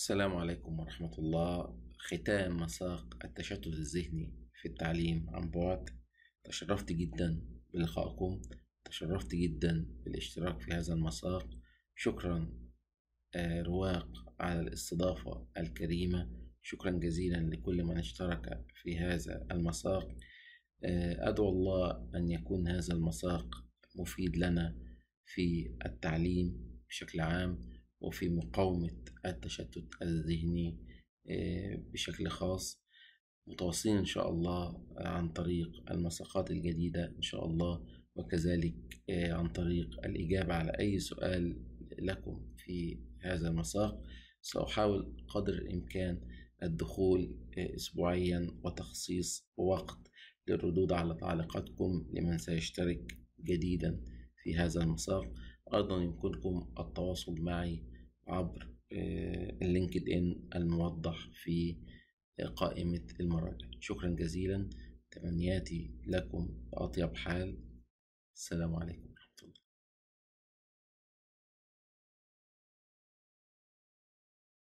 السلام عليكم ورحمة الله ختام مساق التشتت الذهني في التعليم عن بعد تشرفت جدا بلقائكم تشرفت جدا بالاشتراك في هذا المساق شكرا آه، رواق على الاستضافة الكريمة شكرا جزيلا لكل من اشترك في هذا المساق آه، أدعو الله أن يكون هذا المساق مفيد لنا في التعليم بشكل عام وفي مقاومة التشتت الذهني آه، بشكل خاص متواصلين إن شاء الله آه، عن طريق المساقات الجديدة إن شاء الله وكذلك آه، عن طريق الإجابة على أي سؤال لكم في هذا المساق سأحاول قدر الإمكان الدخول أسبوعيا وتخصيص وقت للردود على تعليقاتكم لمن سيشترك جديدا في هذا المساق أيضا يمكنكم التواصل معي عبر آه، اللينكد إن الموضح في آه، قائمة المراجع شكرا جزيلا تمنياتي لكم بأطيب حال السلام عليكم